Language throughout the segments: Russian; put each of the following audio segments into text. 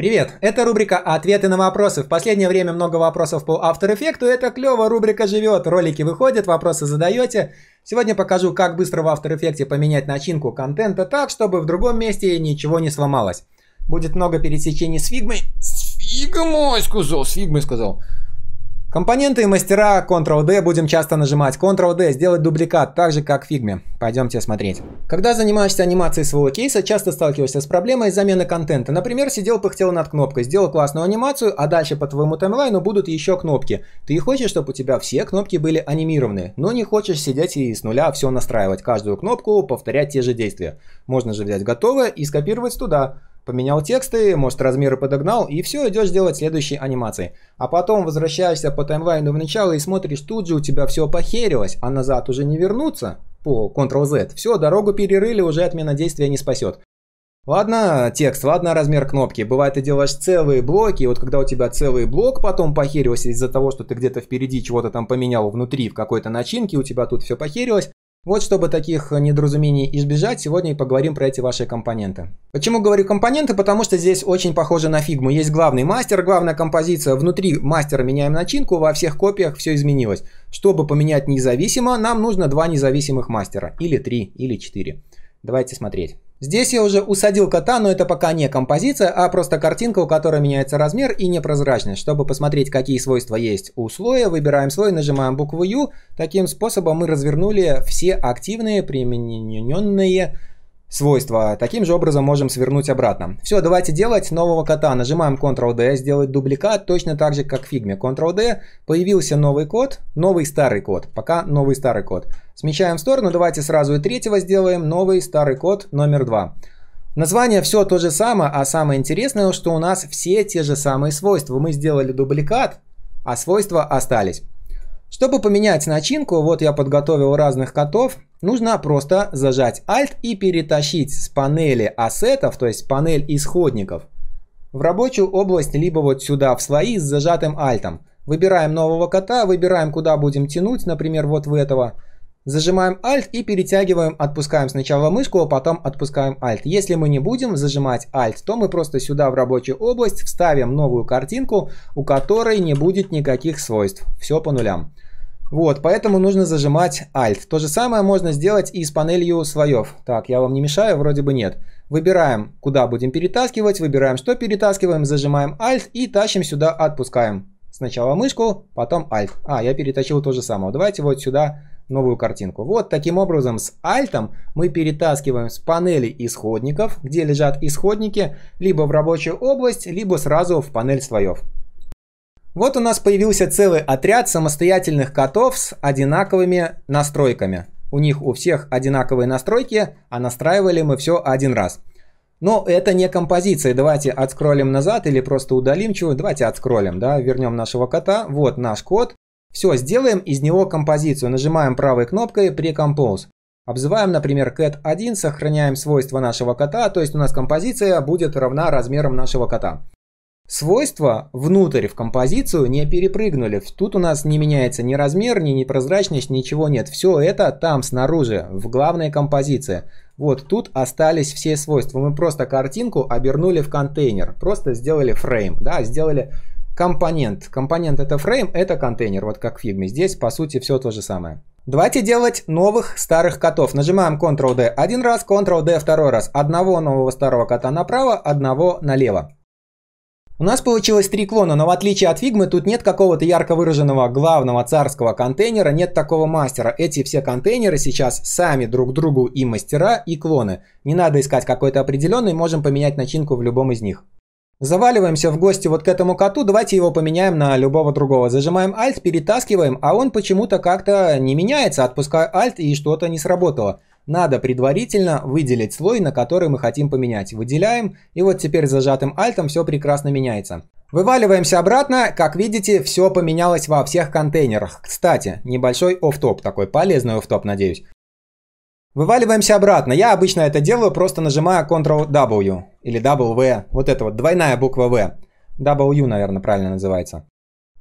Привет! Это рубрика «Ответы на вопросы». В последнее время много вопросов по After Effects. Это клево, рубрика живет. Ролики выходят, вопросы задаете. Сегодня покажу, как быстро в After Effects поменять начинку контента так, чтобы в другом месте ничего не сломалось. Будет много пересечений с фигмой. С фигмой, сказал, с фигмой сказал. Компоненты и мастера Ctrl-D будем часто нажимать. Ctrl-D сделать дубликат, так же как в Figma. Пойдемте смотреть. Когда занимаешься анимацией своего кейса, часто сталкиваешься с проблемой замены контента. Например, сидел пыхтел над кнопкой, сделал классную анимацию, а дальше по твоему таймлайну будут еще кнопки. Ты хочешь, чтобы у тебя все кнопки были анимированы, но не хочешь сидеть и с нуля все настраивать, каждую кнопку повторять те же действия. Можно же взять готовое и скопировать туда. Поменял тексты, может размеры подогнал, и все, идешь делать следующие анимации. А потом возвращаешься по таймлайну в начало и смотришь, тут же у тебя все похерилось, а назад уже не вернуться по Ctrl-Z. Все, дорогу перерыли, уже отмена действия не спасет. Ладно текст, ладно размер кнопки. Бывает ты делаешь целые блоки, и вот когда у тебя целый блок потом похерился из-за того, что ты где-то впереди чего-то там поменял внутри в какой-то начинке, у тебя тут все похерилось, вот чтобы таких э, недоразумений избежать, сегодня и поговорим про эти ваши компоненты. Почему говорю компоненты? Потому что здесь очень похоже на фигму. Есть главный мастер, главная композиция. Внутри мастера меняем начинку, во всех копиях все изменилось. Чтобы поменять независимо, нам нужно два независимых мастера. Или три, или четыре. Давайте смотреть. Здесь я уже усадил кота, но это пока не композиция, а просто картинка, у которой меняется размер и непрозрачность. Чтобы посмотреть, какие свойства есть у слоя, выбираем слой, нажимаем букву U. Таким способом мы развернули все активные примененные свойства. Таким же образом можем свернуть обратно. Все, давайте делать нового кота. Нажимаем Ctrl-D, сделать дубликат, точно так же, как в фигме. Ctrl-D, появился новый код, новый старый код, пока новый старый код. Смещаем в сторону, давайте сразу и третьего сделаем, новый старый код номер два. Название все то же самое, а самое интересное, что у нас все те же самые свойства. Мы сделали дубликат, а свойства остались. Чтобы поменять начинку, вот я подготовил разных котов, нужно просто зажать Alt и перетащить с панели ассетов, то есть панель исходников, в рабочую область, либо вот сюда в слои с зажатым Alt. Выбираем нового кота, выбираем куда будем тянуть, например вот в этого. Зажимаем Alt и перетягиваем, отпускаем сначала мышку, а потом отпускаем Alt. Если мы не будем зажимать Alt, то мы просто сюда в рабочую область вставим новую картинку, у которой не будет никаких свойств. Все по нулям. Вот, поэтому нужно зажимать Alt. То же самое можно сделать и с панелью слоев. Так, я вам не мешаю? Вроде бы нет. Выбираем, куда будем перетаскивать, выбираем, что перетаскиваем, зажимаем Alt и тащим сюда, отпускаем. Сначала мышку, потом Alt. А, я перетащил то же самое. Давайте вот сюда новую картинку. Вот таким образом с Alt мы перетаскиваем с панели исходников, где лежат исходники, либо в рабочую область, либо сразу в панель слоев. Вот у нас появился целый отряд самостоятельных котов с одинаковыми настройками. У них у всех одинаковые настройки, а настраивали мы все один раз. Но это не композиция. Давайте отскроллим назад или просто удалим чего. Давайте отскроллим, да, вернем нашего кота. Вот наш код. Все, сделаем из него композицию. Нажимаем правой кнопкой Precompose. Обзываем, например, cat1, сохраняем свойства нашего кота, то есть у нас композиция будет равна размерам нашего кота. Свойства внутрь в композицию не перепрыгнули. Тут у нас не меняется ни размер, ни непрозрачность, ничего нет. Все это там снаружи, в главной композиции. Вот тут остались все свойства. Мы просто картинку обернули в контейнер. Просто сделали фрейм, да, сделали Компонент. Компонент это фрейм, это контейнер, вот как в фигме. Здесь по сути все то же самое. Давайте делать новых старых котов. Нажимаем Ctrl-D один раз, Ctrl-D второй раз. Одного нового старого кота направо, одного налево. У нас получилось три клона, но в отличие от фигмы, тут нет какого-то ярко выраженного главного царского контейнера, нет такого мастера. Эти все контейнеры сейчас сами друг другу и мастера, и клоны. Не надо искать какой-то определенный, можем поменять начинку в любом из них. Заваливаемся в гости вот к этому коту, давайте его поменяем на любого другого. Зажимаем Alt, перетаскиваем, а он почему-то как-то не меняется. Отпускаю Alt и что-то не сработало. Надо предварительно выделить слой, на который мы хотим поменять. Выделяем, и вот теперь зажатым Alt все прекрасно меняется. Вываливаемся обратно, как видите, все поменялось во всех контейнерах. Кстати, небольшой офтоп, такой полезный офтоп, надеюсь. Вываливаемся обратно. Я обычно это делаю, просто нажимая Ctrl-W или W. Вот это вот, двойная буква V. W, наверное, правильно называется.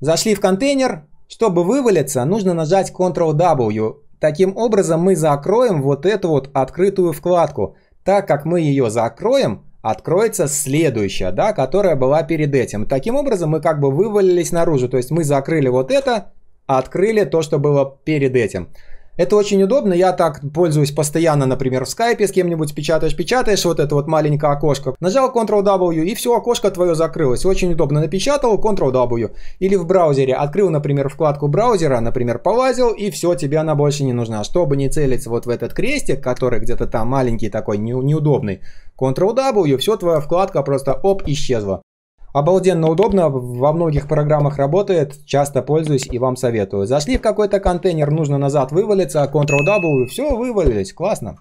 Зашли в контейнер. Чтобы вывалиться, нужно нажать Ctrl-W. Таким образом мы закроем вот эту вот открытую вкладку. Так как мы ее закроем, откроется следующая, да, которая была перед этим. Таким образом мы как бы вывалились наружу. То есть мы закрыли вот это, открыли то, что было перед этим. Это очень удобно, я так пользуюсь постоянно, например, в скайпе с кем-нибудь печатаешь, печатаешь вот это вот маленькое окошко, нажал Ctrl-W и все, окошко твое закрылось, очень удобно, напечатал Ctrl-W или в браузере, открыл, например, вкладку браузера, например, полазил и все, тебе она больше не нужна, чтобы не целиться вот в этот крестик, который где-то там маленький такой не неудобный, Ctrl-W, все, твоя вкладка просто оп, исчезла. Обалденно удобно, во многих программах работает, часто пользуюсь и вам советую. Зашли в какой-то контейнер, нужно назад вывалиться, Ctrl-W, все, вывалились, классно.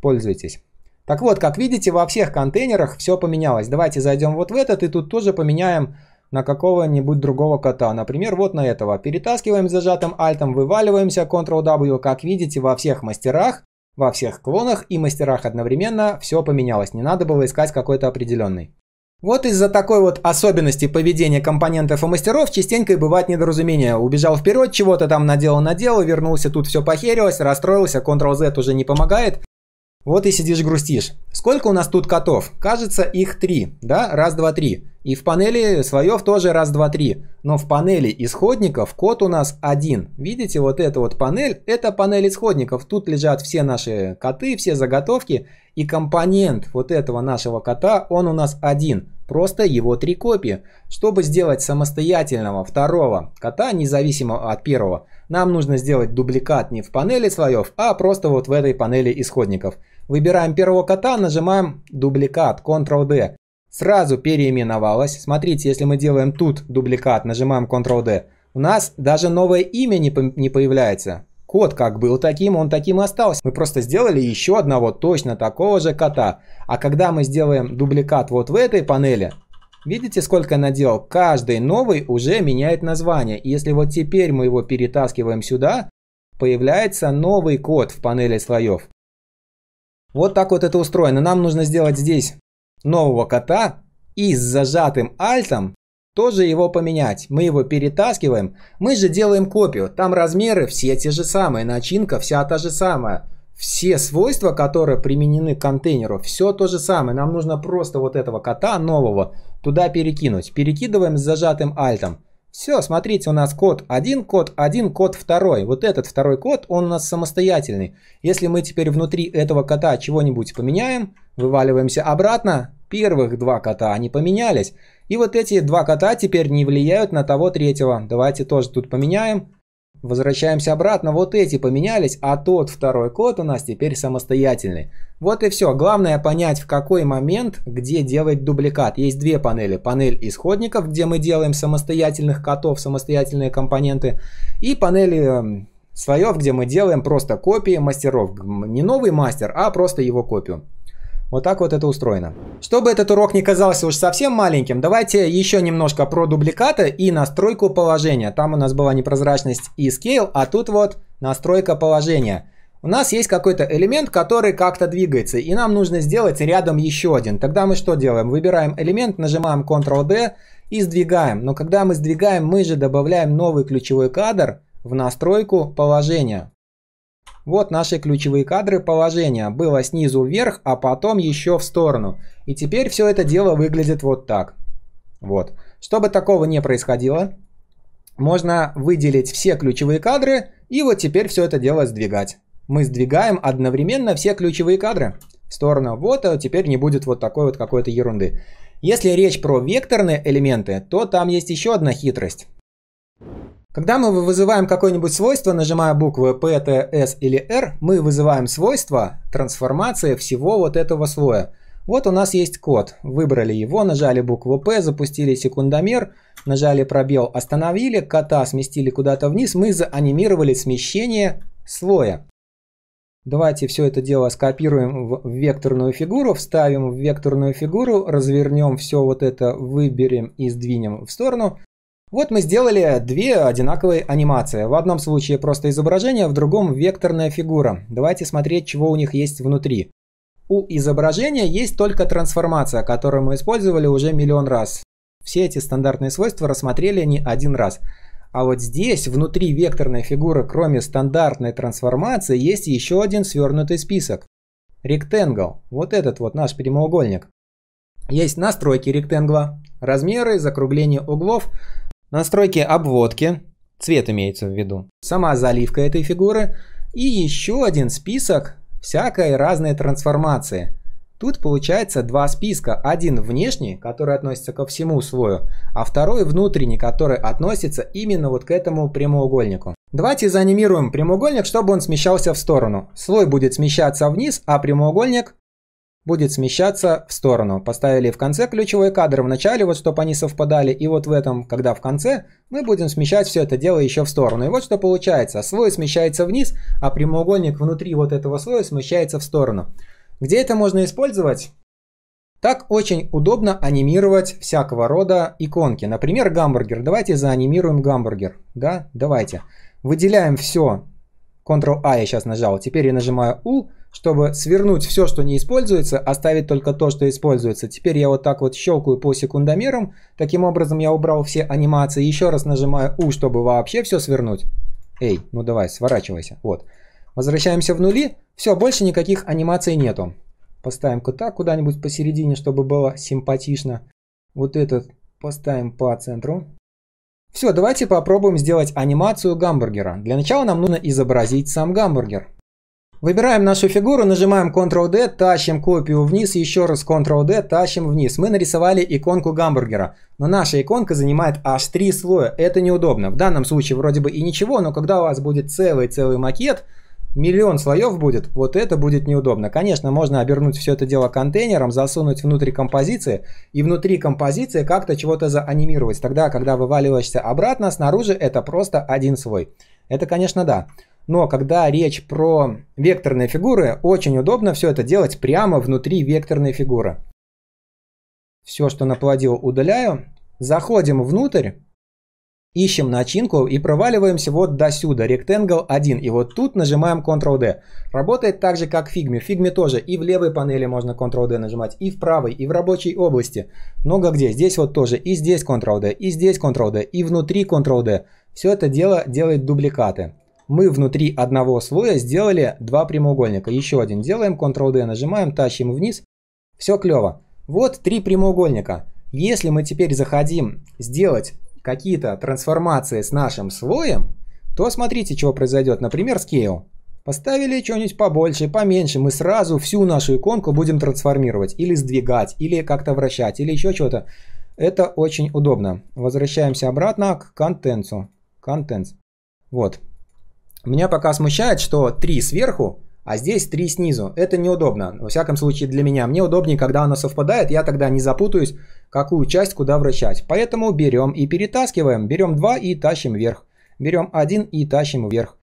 Пользуйтесь. Так вот, как видите, во всех контейнерах все поменялось. Давайте зайдем вот в этот и тут тоже поменяем на какого-нибудь другого кота. Например, вот на этого. Перетаскиваем зажатым альтом, вываливаемся, Ctrl-W. Как видите, во всех мастерах, во всех клонах и мастерах одновременно все поменялось. Не надо было искать какой-то определенный. Вот из-за такой вот особенности поведения компонентов и мастеров частенько и бывает недоразумение. Убежал вперед, чего-то там наделал-наделал, вернулся, тут все похерилось, расстроился, Ctrl-Z уже не помогает. Вот и сидишь грустишь. Сколько у нас тут котов? Кажется, их три, да? Раз, два, три. И в панели слоев тоже раз, два, три. Но в панели исходников код у нас один. Видите, вот эта вот панель, это панель исходников. Тут лежат все наши коты, все заготовки. И компонент вот этого нашего кота, он у нас один. Просто его три копии. Чтобы сделать самостоятельного второго кота, независимо от первого, нам нужно сделать дубликат не в панели слоев, а просто вот в этой панели исходников. Выбираем первого кота, нажимаем дубликат, Ctrl-D. Сразу переименовалось. Смотрите, если мы делаем тут дубликат, нажимаем Ctrl-D, у нас даже новое имя не, по не появляется. Кот как был таким, он таким и остался. Мы просто сделали еще одного точно такого же кота. А когда мы сделаем дубликат вот в этой панели, Видите, сколько я наделал? Каждый новый уже меняет название. И если вот теперь мы его перетаскиваем сюда, появляется новый код в панели слоев. Вот так вот это устроено. Нам нужно сделать здесь нового кота и с зажатым альтом тоже его поменять. Мы его перетаскиваем. Мы же делаем копию. Там размеры все те же самые, начинка вся та же самая. Все свойства, которые применены к контейнеру, все то же самое. Нам нужно просто вот этого кота нового туда перекинуть. Перекидываем с зажатым альтом. Все, смотрите, у нас код один, код один, код второй. Вот этот второй код, он у нас самостоятельный. Если мы теперь внутри этого кота чего-нибудь поменяем, вываливаемся обратно, первых два кота они поменялись. И вот эти два кота теперь не влияют на того третьего. Давайте тоже тут поменяем. Возвращаемся обратно, вот эти поменялись, а тот второй код у нас теперь самостоятельный. Вот и все. Главное понять, в какой момент, где делать дубликат. Есть две панели. Панель исходников, где мы делаем самостоятельных котов, самостоятельные компоненты. И панели эм, слоев, где мы делаем просто копии мастеров. Не новый мастер, а просто его копию. Вот так вот это устроено. Чтобы этот урок не казался уж совсем маленьким, давайте еще немножко про дубликаты и настройку положения. Там у нас была непрозрачность и scale, а тут вот настройка положения. У нас есть какой-то элемент, который как-то двигается, и нам нужно сделать рядом еще один. Тогда мы что делаем? Выбираем элемент, нажимаем Ctrl-D и сдвигаем. Но когда мы сдвигаем, мы же добавляем новый ключевой кадр в настройку положения. Вот наши ключевые кадры положения. Было снизу вверх, а потом еще в сторону. И теперь все это дело выглядит вот так. Вот. Чтобы такого не происходило, можно выделить все ключевые кадры и вот теперь все это дело сдвигать. Мы сдвигаем одновременно все ключевые кадры в сторону. Вот, а теперь не будет вот такой вот какой-то ерунды. Если речь про векторные элементы, то там есть еще одна хитрость. Когда мы вызываем какое-нибудь свойство, нажимая буквы P, T, S или R, мы вызываем свойство трансформации всего вот этого слоя. Вот у нас есть код. Выбрали его, нажали букву P, запустили секундомер, нажали пробел, остановили, кота сместили куда-то вниз, мы заанимировали смещение слоя. Давайте все это дело скопируем в векторную фигуру, вставим в векторную фигуру, развернем все вот это, выберем и сдвинем в сторону. Вот мы сделали две одинаковые анимации. В одном случае просто изображение, в другом векторная фигура. Давайте смотреть, чего у них есть внутри. У изображения есть только трансформация, которую мы использовали уже миллион раз. Все эти стандартные свойства рассмотрели не один раз. А вот здесь, внутри векторной фигуры, кроме стандартной трансформации, есть еще один свернутый список. Rectangle. Вот этот вот наш прямоугольник. Есть настройки ректангла, размеры, закругление углов, Настройки обводки, цвет имеется в виду, сама заливка этой фигуры и еще один список всякой разной трансформации. Тут получается два списка. Один внешний, который относится ко всему слою, а второй внутренний, который относится именно вот к этому прямоугольнику. Давайте заанимируем прямоугольник, чтобы он смещался в сторону. Слой будет смещаться вниз, а прямоугольник будет смещаться в сторону. Поставили в конце ключевые кадры, в начале, вот чтобы они совпадали, и вот в этом, когда в конце, мы будем смещать все это дело еще в сторону. И вот что получается. Слой смещается вниз, а прямоугольник внутри вот этого слоя смещается в сторону. Где это можно использовать? Так очень удобно анимировать всякого рода иконки. Например, гамбургер. Давайте заанимируем гамбургер. Да, давайте. Выделяем все. Ctrl-A а я сейчас нажал. Теперь я нажимаю U чтобы свернуть все, что не используется, оставить только то, что используется. Теперь я вот так вот щелкаю по секундомерам. Таким образом я убрал все анимации. Еще раз нажимаю U, чтобы вообще все свернуть. Эй, ну давай, сворачивайся. Вот. Возвращаемся в нули. Все, больше никаких анимаций нету. Поставим кота куда-нибудь посередине, чтобы было симпатично. Вот этот поставим по центру. Все, давайте попробуем сделать анимацию гамбургера. Для начала нам нужно изобразить сам гамбургер. Выбираем нашу фигуру, нажимаем Ctrl-D, тащим копию вниз, еще раз Ctrl-D, тащим вниз. Мы нарисовали иконку гамбургера, но наша иконка занимает аж три слоя, это неудобно. В данном случае вроде бы и ничего, но когда у вас будет целый-целый макет, миллион слоев будет, вот это будет неудобно. Конечно, можно обернуть все это дело контейнером, засунуть внутрь композиции и внутри композиции как-то чего-то заанимировать. Тогда, когда вываливаешься обратно, снаружи это просто один слой. Это, конечно, да. Но когда речь про векторные фигуры, очень удобно все это делать прямо внутри векторной фигуры. Все, что наплодил, удаляю. Заходим внутрь, ищем начинку и проваливаемся вот до сюда, Rectangle 1. И вот тут нажимаем Ctrl-D. Работает так же, как в Figma. В Figma тоже и в левой панели можно Ctrl-D нажимать, и в правой, и в рабочей области. Много где. Здесь вот тоже. И здесь Ctrl-D, и здесь Ctrl-D, и внутри Ctrl-D. Все это дело делает дубликаты мы внутри одного слоя сделали два прямоугольника. Еще один делаем, Ctrl-D нажимаем, тащим вниз. Все клево. Вот три прямоугольника. Если мы теперь заходим сделать какие-то трансформации с нашим слоем, то смотрите, чего произойдет. Например, Scale. Поставили что-нибудь побольше, поменьше, мы сразу всю нашу иконку будем трансформировать. Или сдвигать, или как-то вращать, или еще что-то. Это очень удобно. Возвращаемся обратно к контенту. Контент. Вот, меня пока смущает, что 3 сверху, а здесь 3 снизу. Это неудобно, во всяком случае для меня. Мне удобнее, когда оно совпадает, я тогда не запутаюсь, какую часть куда вращать. Поэтому берем и перетаскиваем. Берем 2 и тащим вверх. Берем 1 и тащим вверх.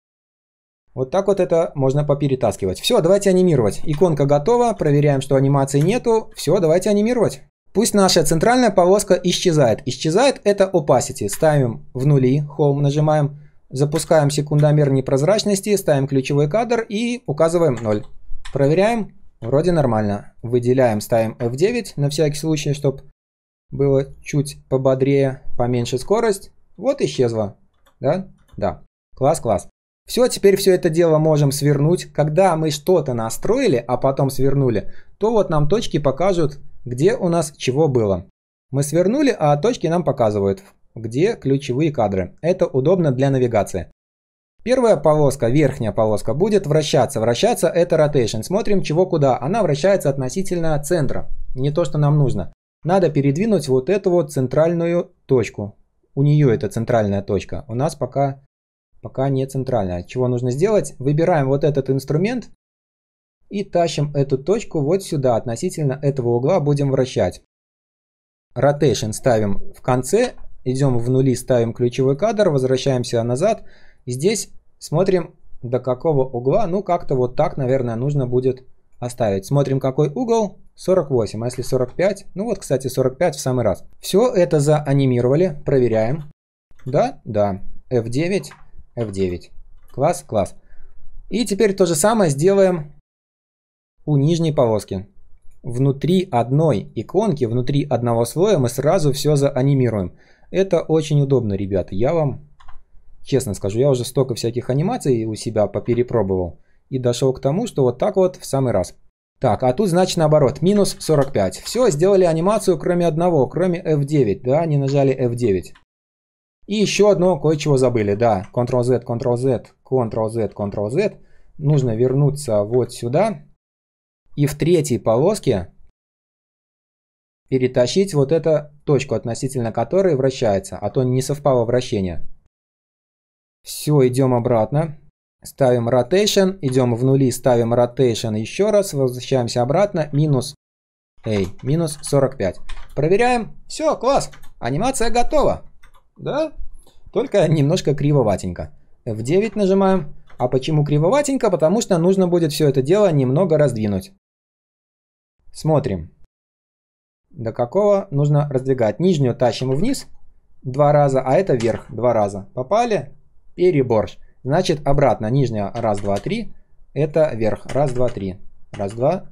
Вот так вот это можно поперетаскивать. Все, давайте анимировать. Иконка готова, проверяем, что анимации нету. Все, давайте анимировать. Пусть наша центральная полоска исчезает. Исчезает это opacity. Ставим в нули, home нажимаем. Запускаем секундомер непрозрачности, ставим ключевой кадр и указываем 0. Проверяем. Вроде нормально. Выделяем, ставим F9 на всякий случай, чтобы было чуть пободрее, поменьше скорость. Вот исчезло, Да? Да. Класс, класс. Все, теперь все это дело можем свернуть. Когда мы что-то настроили, а потом свернули, то вот нам точки покажут, где у нас чего было. Мы свернули, а точки нам показывают где ключевые кадры. Это удобно для навигации. Первая полоска, верхняя полоска, будет вращаться. Вращаться это rotation. Смотрим чего куда. Она вращается относительно центра. Не то, что нам нужно. Надо передвинуть вот эту вот центральную точку. У нее это центральная точка. У нас пока, пока не центральная. Чего нужно сделать? Выбираем вот этот инструмент и тащим эту точку вот сюда. Относительно этого угла будем вращать. Rotation ставим в конце идем в нули, ставим ключевой кадр, возвращаемся назад. здесь смотрим до какого угла. Ну, как-то вот так, наверное, нужно будет оставить. Смотрим, какой угол. 48, а если 45? Ну вот, кстати, 45 в самый раз. Все это заанимировали, проверяем. Да, да, F9, F9. Класс, класс. И теперь то же самое сделаем у нижней полоски. Внутри одной иконки, внутри одного слоя мы сразу все заанимируем. Это очень удобно, ребята. Я вам честно скажу, я уже столько всяких анимаций у себя поперепробовал и дошел к тому, что вот так вот в самый раз. Так, а тут значит наоборот, минус 45. Все, сделали анимацию кроме одного, кроме F9, да, не нажали F9. И еще одно кое-чего забыли, да, Ctrl-Z, Ctrl-Z, Ctrl-Z, Ctrl-Z. Нужно вернуться вот сюда. И в третьей полоске перетащить вот эту точку, относительно которой вращается, а то не совпало вращение. Все, идем обратно. Ставим rotation, идем в нули, ставим rotation еще раз, возвращаемся обратно, минус A, минус 45. Проверяем. Все, класс, анимация готова. Да, только немножко кривоватенько. F9 нажимаем. А почему кривоватенько? Потому что нужно будет все это дело немного раздвинуть. Смотрим. До какого нужно раздвигать. Нижнюю тащим вниз два раза, а это вверх два раза. Попали, переборщ Значит, обратно нижняя раз, два, три. Это вверх. Раз, два, три. Раз, два,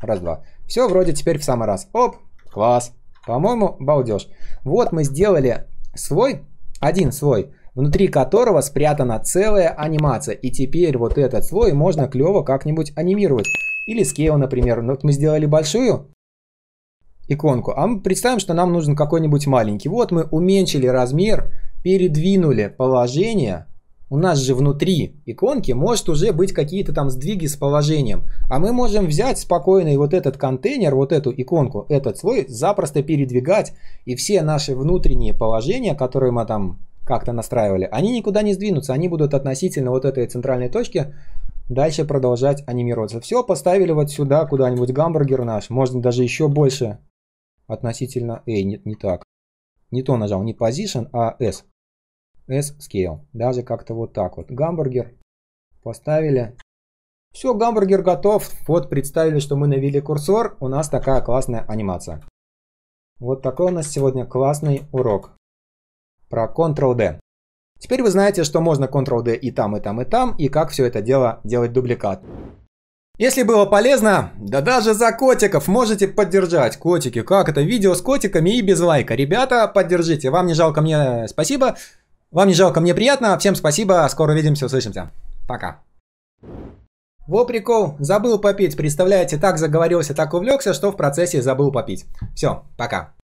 раз, два. Все вроде теперь в самый раз. Оп, класс. По-моему, балдеж. Вот мы сделали свой, один свой, внутри которого спрятана целая анимация. И теперь вот этот слой можно клево как-нибудь анимировать. Или скейл, например. Вот мы сделали большую иконку. А мы представим, что нам нужен какой-нибудь маленький. Вот мы уменьшили размер, передвинули положение. У нас же внутри иконки может уже быть какие-то там сдвиги с положением. А мы можем взять спокойный вот этот контейнер, вот эту иконку, этот слой запросто передвигать. И все наши внутренние положения, которые мы там как-то настраивали, они никуда не сдвинутся. Они будут относительно вот этой центральной точки дальше продолжать анимироваться. Все, поставили вот сюда куда-нибудь гамбургер наш. Можно даже еще больше относительно A не, не так. Не то нажал, не position, а S. S scale. Даже как-то вот так вот. Гамбургер поставили. Все, гамбургер готов. Вот представили, что мы навели курсор. У нас такая классная анимация. Вот такой у нас сегодня классный урок про Ctrl-D. Теперь вы знаете, что можно Ctrl-D и там, и там, и там, и как все это дело делать дубликат. Если было полезно, да даже за котиков можете поддержать. Котики, как это? Видео с котиками и без лайка. Ребята, поддержите. Вам не жалко мне э, спасибо. Вам не жалко мне приятно. Всем спасибо. Скоро увидимся, услышимся. Пока. Во прикол, забыл попить, представляете, так заговорился, так увлекся, что в процессе забыл попить. Все, пока.